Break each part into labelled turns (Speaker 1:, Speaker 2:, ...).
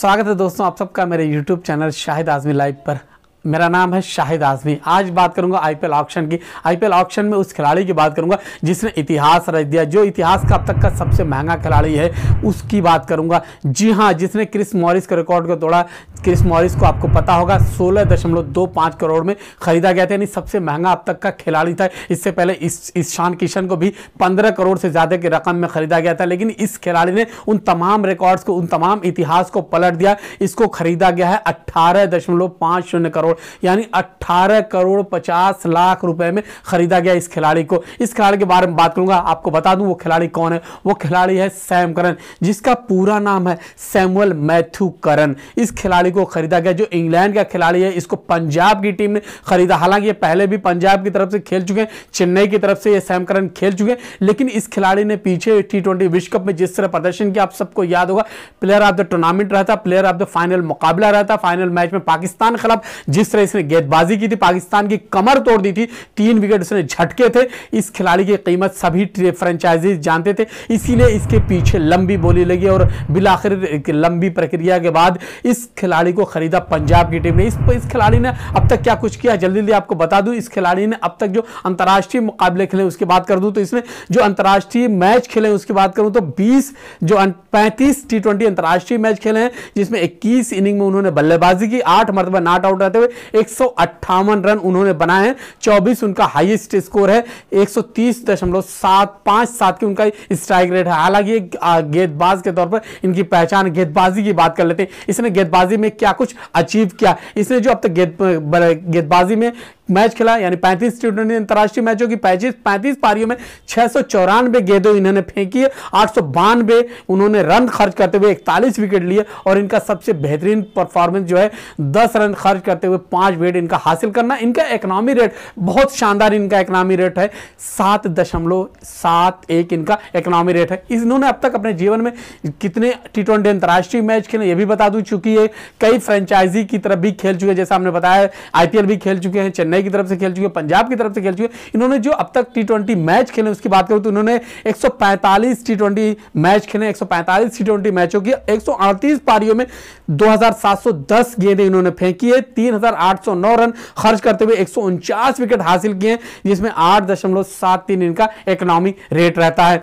Speaker 1: स्वागत है दोस्तों आप सबका मेरे YouTube channel Shahid Azmi live पर मेरा नाम है शाहिद आजमी आज बात करूंगा आईपीएल ऑक्शन की आईपीएल ऑक्शन में उस खिलाड़ी की बात करूंगा जिसने इतिहास रच दिया जो इतिहास का अब तक का सबसे महंगा खिलाड़ी है उसकी बात करूंगा जी हां जिसने क्रिस मॉरिस के रिकॉर्ड को तोड़ा क्रिस मॉरिस को आपको पता होगा सोलह दशमलव दो पाँच करोड़ में खरीदा गया था यानी सबसे महंगा अब तक का खिलाड़ी था इससे पहले इस ईशान किशन को भी पंद्रह करोड़ से ज़्यादा की रकम में खरीदा गया था लेकिन इस खिलाड़ी ने उन तमाम रिकॉर्ड्स को उन तमाम इतिहास को पलट दिया इसको खरीदा गया है अट्ठारह करोड़ करोड़ यानी 18 करोड़ 50 लाख रुपए में खरीदा गया इस खिलाड़ी को इस खिलाड़ी के बारे में बात करूंगा आपको बता दूं वो खिलाड़ी कौन है वो खिलाड़ी है सैम करन जिसका पूरा नाम है सैमुअल मैथ्यू करन इस खिलाड़ी को खरीदा गया जो इंग्लैंड का खिलाड़ी है इसको पंजाब की टीम ने खरीदा हालांकि ये पहले भी पंजाब की तरफ से खेल चुके हैं चेन्नई की तरफ से ये सैम करन खेल चुके हैं लेकिन इस खिलाड़ी ने पीछे टी विश्व कप में जिस तरह प्रदर्शन किया आप सबको याद होगा प्लेयर ऑफ द टूर्नामेंट रहा था प्लेयर ऑफ द फाइनल मुकाबला रहा था फाइनल मैच में पाकिस्तान खिलाफ जिस जिस तरह इसने गेंदबाजी की थी पाकिस्तान की कमर तोड़ दी थी तीन विकेट उसने झटके थे इस खिलाड़ी की कीमत सभी फ्रेंचाइजीज जानते थे इसीलिए इसके पीछे लंबी बोली लगी और बिलाखिर लंबी प्रक्रिया के बाद इस खिलाड़ी को खरीदा पंजाब की टीम ने इस, इस खिलाड़ी ने अब तक क्या कुछ किया जल्दी जल्दी आपको बता दूं इस खिलाड़ी ने अब तक जो अंतर्राष्ट्रीय मुकाबले खेले उसकी बात कर दूं तो इसने जो अंतर्राष्ट्रीय मैच खेले उसकी बात करूं तो बीस जो अं- पैंतीस टी अंतर्राष्ट्रीय मैच खेले हैं जिसमें इक्कीस इनिंग में उन्होंने बल्लेबाजी की आठ मरतबा नॉट आउट रहते हुए एक रन उन्होंने बनाए हैं चौबीस उनका हाईएस्ट स्कोर है एक की उनका स्ट्राइक रेट है हालांकि गेंदबाज के तौर पर इनकी पहचान गेंदबाजी की बात कर लेते हैं इसने गेंदबाजी में क्या कुछ अचीव किया इसने जो अब तक गेंदबाजी में मैच खेला यानी 35 टी ट्वेंटी अंतर्राष्ट्रीय मैचों की पैंतीस पैंतीस पारियों में छह सौ चौरानवे गेंदों इन्होंने फेंकी है आठ सौ बानवे उन्होंने रन खर्च करते हुए इकतालीस विकेट लिए और इनका सबसे बेहतरीन परफॉर्मेंस जो है दस रन खर्च करते हुए पांच विकेट इनका हासिल करना इनका इकोनॉमी रेट बहुत शानदार इनका इकोनॉमी रेट है सात दशमलव सात एक इनका इकोनॉमी रेट है इन्होंने अब तक अपने जीवन में कितने टी ट्वेंटी अंतर्राष्ट्रीय मैच खेले ये भी बता दूं चुकी है कई फ्रेंचाइजी की तरफ भी खेल चुके हैं जैसा हमने बताया आईपीएल भी खेल चुके हैं चेन्नई चेन्नई की तरफ से खेल चुके हैं पंजाब की तरफ से खेल चुके हैं इन्होंने जो अब तक टी मैच खेले उसकी बात करूँ तो इन्होंने एक सौ मैच खेले एक सौ मैचों की एक पारियों में दो गेंदें इन्होंने फेंकी है तीन रन खर्च करते हुए एक विकेट हासिल किए जिसमें आठ इनका इकोनॉमी रेट रहता है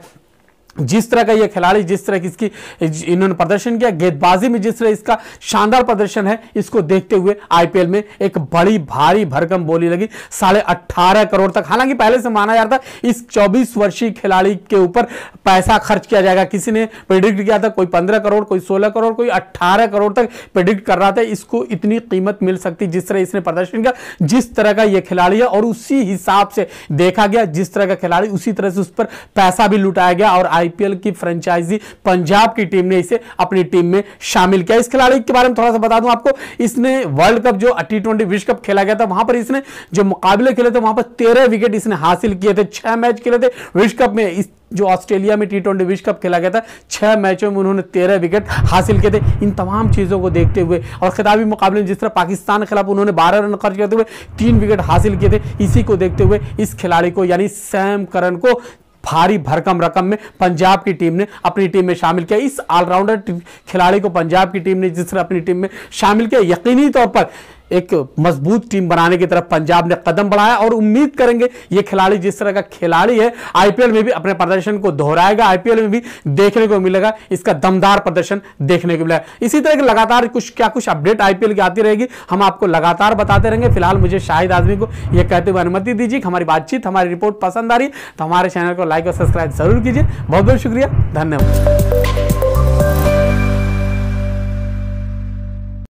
Speaker 1: जिस तरह का ये खिलाड़ी जिस तरह की इसकी इन्होंने प्रदर्शन किया गेंदबाजी में जिस तरह इसका शानदार प्रदर्शन है इसको देखते हुए आईपीएल में एक बड़ी भारी भरकम बोली लगी साढ़े अट्ठारह करोड़ तक हालांकि पहले से माना जाता इस 24 वर्षीय खिलाड़ी के ऊपर पैसा खर्च किया जाएगा किसी ने प्रिडिक्ट किया था कोई पंद्रह करोड़ कोई सोलह करोड़ कोई अट्ठारह करोड़ तक प्रिडिक्ट कर रहा था इसको इतनी कीमत मिल सकती जिस तरह इसने प्रदर्शन किया जिस तरह का यह खिलाड़ी है और उसी हिसाब से देखा गया जिस तरह का खिलाड़ी उसी तरह से उस पर पैसा भी लुटाया गया और आई आईपीएल की फ्रेंचाइजी पंजाब की टीम ने इसे अपनी टीम में शामिल किया इस खिलाड़ी के बारे में थोड़ा सा बता दूं आपको इसने वर्ल्ड कप जो टी ट्वेंटी विश्व कप खेला गया था वहां पर इसने जो मुकाबले खेले थे वहां पर तेरह विकेट इसने हासिल किए थे छह मैच खेले थे विश्व कप में इस जो ऑस्ट्रेलिया में टी ट्वेंटी विश्व कप खेला गया था छह मैचों में उन्होंने तेरह विकेट हासिल किए थे इन तमाम चीज़ों को देखते हुए और खिताबी मुकाबले में जिस तरह पाकिस्तान के खिलाफ उन्होंने बारह रन खर्च करते हुए तीन विकेट हासिल किए थे इसी को देखते हुए इस खिलाड़ी को यानी सैम करन को भारी भरकम रकम में पंजाब की टीम ने अपनी टीम में शामिल किया इस ऑलराउंडर खिलाड़ी को पंजाब की टीम ने जिस तरह अपनी टीम में शामिल किया यकीनी तौर पर एक मजबूत टीम बनाने की तरफ पंजाब ने कदम बढ़ाया और उम्मीद करेंगे ये खिलाड़ी जिस तरह का खिलाड़ी है आईपीएल में भी अपने प्रदर्शन को दोहराएगा आईपीएल में भी देखने को मिलेगा इसका दमदार प्रदर्शन देखने को मिलेगा इसी तरह के लगातार कुछ क्या कुछ अपडेट आईपीएल की आती रहेगी हम आपको लगातार बताते रहेंगे फिलहाल मुझे शाहिद आदमी को यह कहते हुए अनुमति दीजिए हमारी बातचीत हमारी रिपोर्ट पसंद आ रही तो हमारे चैनल को लाइक और सब्सक्राइब जरूर कीजिए बहुत बहुत शुक्रिया धन्यवाद